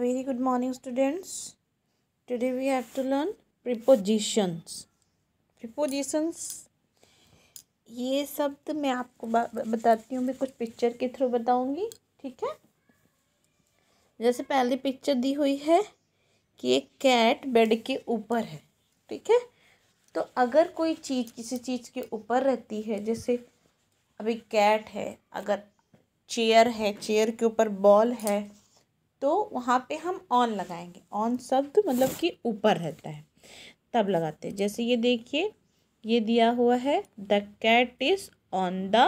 very good morning students today we have to learn prepositions prepositions ये शब्द तो मैं आपको बताती हूँ मैं कुछ पिक्चर के थ्रू बताऊँगी ठीक है जैसे पहली पिक्चर दी हुई है कि एक कैट बेड के ऊपर है ठीक है तो अगर कोई चीज़ किसी चीज़ के ऊपर रहती है जैसे अभी कैट है अगर चेयर है चेयर के ऊपर बॉल है तो वहाँ पे हम ऑन लगाएंगे ऑन शब्द मतलब कि ऊपर रहता है तब लगाते हैं जैसे ये देखिए ये दिया हुआ है the cat is on the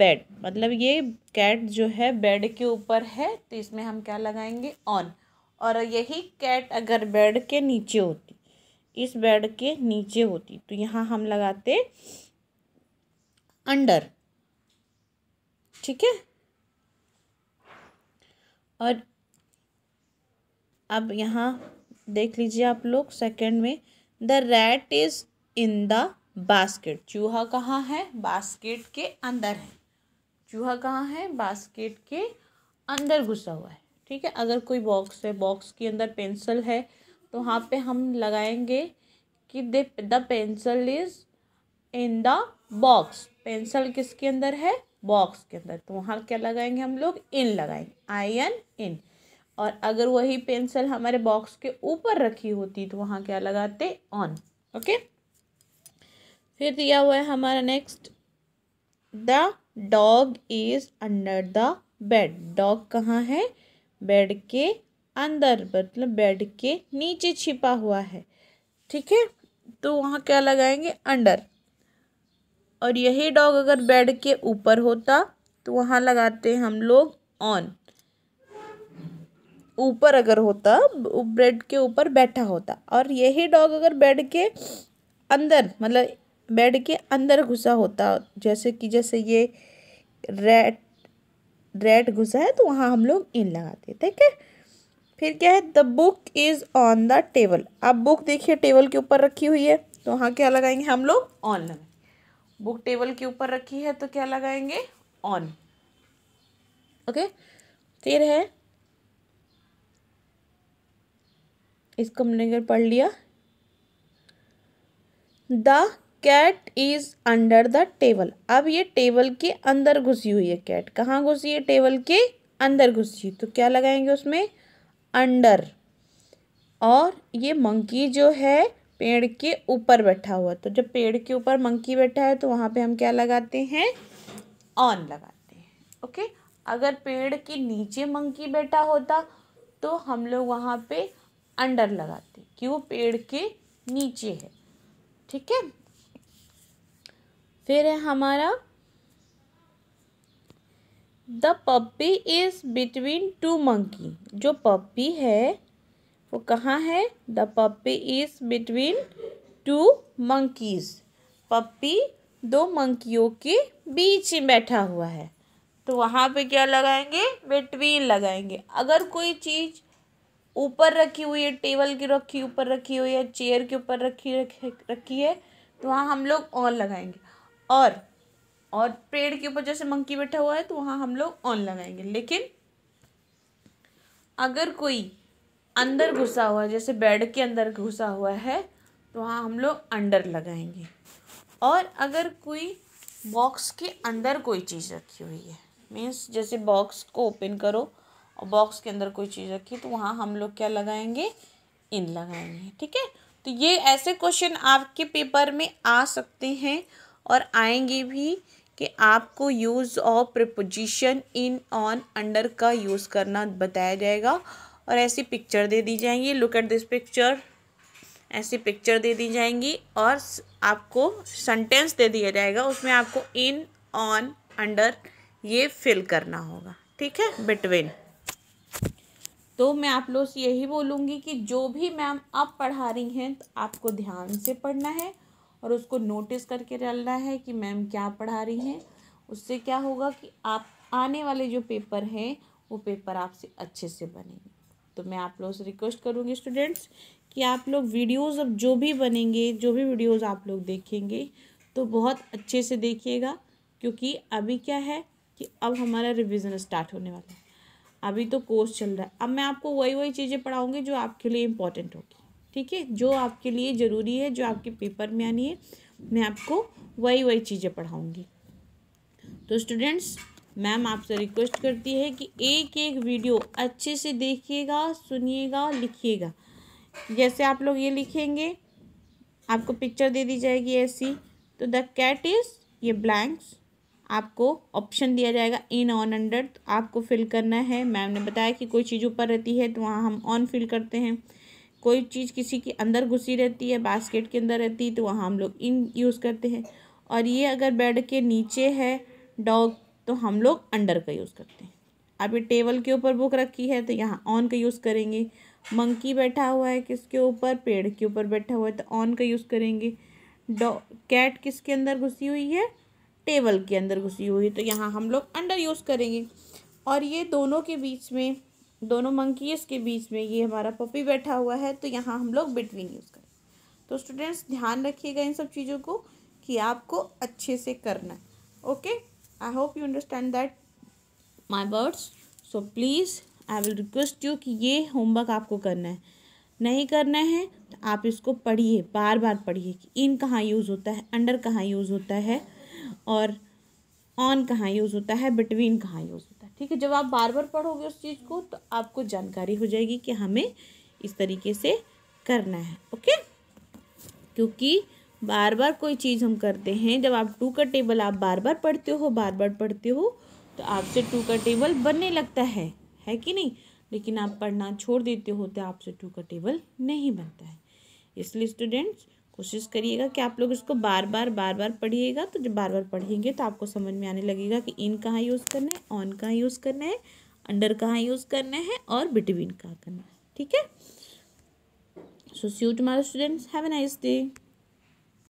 bed मतलब ये कैट जो है बेड के ऊपर है तो इसमें हम क्या लगाएंगे ऑन और यही कैट अगर बेड के नीचे होती इस बेड के नीचे होती तो यहाँ हम लगाते अंडर ठीक है और अब यहाँ देख लीजिए आप लोग सेकंड में the rat is in the basket चूहा कहाँ है बास्केट के अंदर है चूहा कहाँ है बास्केट के अंदर घुसा हुआ है ठीक है अगर कोई बॉक्स है बॉक्स के अंदर पेंसिल है तो वहाँ पे हम लगाएंगे कि the the pencil is in the box pencil किसके अंदर है बॉक्स के अंदर तो वहाँ क्या लगाएंगे हम लोग इन लगाएंगे आई एन इन और अगर वही पेंसिल हमारे बॉक्स के ऊपर रखी होती तो वहाँ क्या लगाते ऑन ओके फिर दिया हुआ है हमारा next the dog is under the bed dog कहाँ है बेड के अंदर मतलब बेड के नीचे छिपा हुआ है ठीक है तो वहाँ क्या लगाएंगे अंडर और यही डॉग अगर बेड के ऊपर होता तो वहाँ लगाते हम लोग ऑन ऊपर अगर होता बेड के ऊपर बैठा होता और यही डॉग अगर बेड के अंदर मतलब बेड के अंदर घुसा होता जैसे कि जैसे ये रेड रेड घुसा है तो वहाँ हम लोग इन लगाते ठीक है फिर क्या है the book is on the table अब बुक देखिए टेबल के ऊपर रखी हुई है तो वहाँ क्या लगाएंगे हम लोग ऑन लगाएंगे बुक टेबल के ऊपर रखी है तो क्या लगाएंगे ऑन ओके फिर है इसको हमने अगर पढ़ लिया the cat is under the table अब ये टेबल के अंदर घुसी हुई है कैट कहाँ घुसी है टेबल के अंदर घुसी तो क्या लगाएंगे उसमें अंडर और ये मंकी जो है पेड़ के ऊपर बैठा हुआ तो जब पेड़ के ऊपर मंकी बैठा है तो वहाँ पे हम क्या लगाते हैं ऑन लगाते हैं ओके अगर पेड़ के नीचे मंकी बैठा होता तो हम लोग वहाँ पे अंडर लगाते कि वो पेड़ के नीचे है ठीक है फिर है हमारा the puppy is between two monkey जो पप्पी है वो कहाँ है the puppy is between two monkeys puppy दो मंकियों के बीच में बैठा हुआ है तो वहाँ पे क्या लगाएंगे बिटवीन लगाएंगे अगर कोई चीज़ ऊपर रखी हुई है टेबल की रखी ऊपर रखी हुई है चेयर के ऊपर रखी रखी है तो वहाँ हम लोग ऑन लगाएंगे और और पेड़ के ऊपर जैसे मंकी बैठा हुआ है तो वहाँ हम लोग ऑन लगाएंगे लेकिन अगर कोई अंदर घुसा हुआ है जैसे बेड के अंदर घुसा हुआ है तो वहाँ हम लोग अंडर लगाएंगे और अगर कोई बॉक्स के अंदर कोई चीज़ रखी हुई है मीन्स जैसे बॉक्स को ओपन करो और बॉक्स के अंदर कोई चीज़ रखी तो वहाँ हम लोग क्या लगाएंगे इन लगाएंगे ठीक है तो ये ऐसे क्वेश्चन आपके पेपर में आ सकते हैं और आएंगे भी कि आपको use of preposition in on under का यूज़ करना बताया जाएगा और ऐसी पिक्चर दे दी जाएंगी लुक एट दिस पिक्चर ऐसी पिक्चर दे दी जाएंगी और आपको सेंटेंस दे दिया जाएगा उसमें आपको इन ऑन अंडर ये फिल करना होगा ठीक है बिटवीन तो मैं आप लोग से यही बोलूँगी कि जो भी मैम आप पढ़ा रही हैं तो आपको ध्यान से पढ़ना है और उसको नोटिस करके डालना है कि मैम क्या पढ़ा रही हैं उससे क्या होगा कि आप आने वाले जो पेपर हैं वो पेपर आपसे अच्छे से बनेंगे तो मैं आप लोगों से रिक्वेस्ट करूँगी स्टूडेंट्स कि आप लोग वीडियोज़ अब जो भी बनेंगे जो भी वीडियोज़ आप लोग देखेंगे तो बहुत अच्छे से देखिएगा क्योंकि अभी क्या है कि अब हमारा रिविज़न स्टार्ट होने वाला है अभी तो कोर्स चल रहा है अब मैं आपको वही वही चीज़ें पढ़ाऊँगी जो आपके लिए इम्पोर्टेंट होगी ठीक है जो आपके लिए ज़रूरी है जो आपके पेपर में आनी है मैं आपको वही वही चीज़ें पढ़ाऊँगी तो स्टूडेंट्स मैम आपसे रिक्वेस्ट करती है कि एक एक वीडियो अच्छे से देखिएगा सुनिएगा लिखिएगा जैसे आप लोग ये लिखेंगे आपको पिक्चर दे दी जाएगी ऐसी तो द कैट इज़ ये ब्लैंक्स आपको ऑप्शन दिया जाएगा इन ऑन अंडर तो आपको फिल करना है मैम ने बताया कि कोई चीज़ ऊपर रहती है तो वहाँ हम ऑन फिल करते हैं कोई चीज़ किसी के अंदर घुसी रहती है बास्केट के अंदर रहती है तो वहाँ हम लोग इन यूज़ करते हैं और ये अगर बेड के नीचे है डॉग तो हम लोग अंडर का यूज़ करते हैं अभी टेबल के ऊपर बुक रखी है तो यहाँ ऑन का यूज़ करेंगे मंकी बैठा हुआ है किसके ऊपर पेड़ के ऊपर बैठा हुआ है तो ऑन का यूज़ करेंगे डॉ कैट किसके अंदर घुसी हुई है टेबल के अंदर घुसी हुई तो यहाँ हम लोग अंडर यूज़ करेंगे और ये दोनों के बीच में दोनों मंकीज के बीच में ये हमारा पपी बैठा हुआ है तो यहाँ हम लोग बिटवीन यूज़ करें तो स्टूडेंट्स ध्यान रखिएगा इन सब चीज़ों को कि आपको अच्छे से करना है okay I hope you understand that my words so please I will request you कि ये होमवर्क आपको करना है नहीं करना है तो आप इसको पढ़िए बार बार पढ़िए कि इन कहाँ यूज़ होता है अंडर कहाँ यूज़ होता है और ऑन कहाँ यूज़ होता है बिटवीन कहाँ यूज़ होता है ठीक है जब आप बार बार पढ़ोगे उस चीज़ को तो आपको जानकारी हो जाएगी कि हमें इस तरीके से करना है ओके क्योंकि बार बार कोई चीज़ हम करते हैं जब आप टू का टेबल आप बार बार पढ़ते हो बार बार पढ़ते हो तो आपसे टू का टेबल बनने लगता है है कि नहीं लेकिन आप पढ़ना छोड़ देते हो तो आपसे टू का टेबल नहीं बनता है इसलिए स्टूडेंट्स कोशिश करिएगा कि आप लोग इसको बार बार बार बार पढ़िएगा तो जब बार बार पढ़ेंगे तो आपको समझ में आने लगेगा कि इन कहाँ यूज़ करना है ऑन कहाँ यूज़ करना है अंडर कहाँ यूज़ करना है और बिटवीन कहाँ करना है ठीक है so see you tomorrow students have a nice day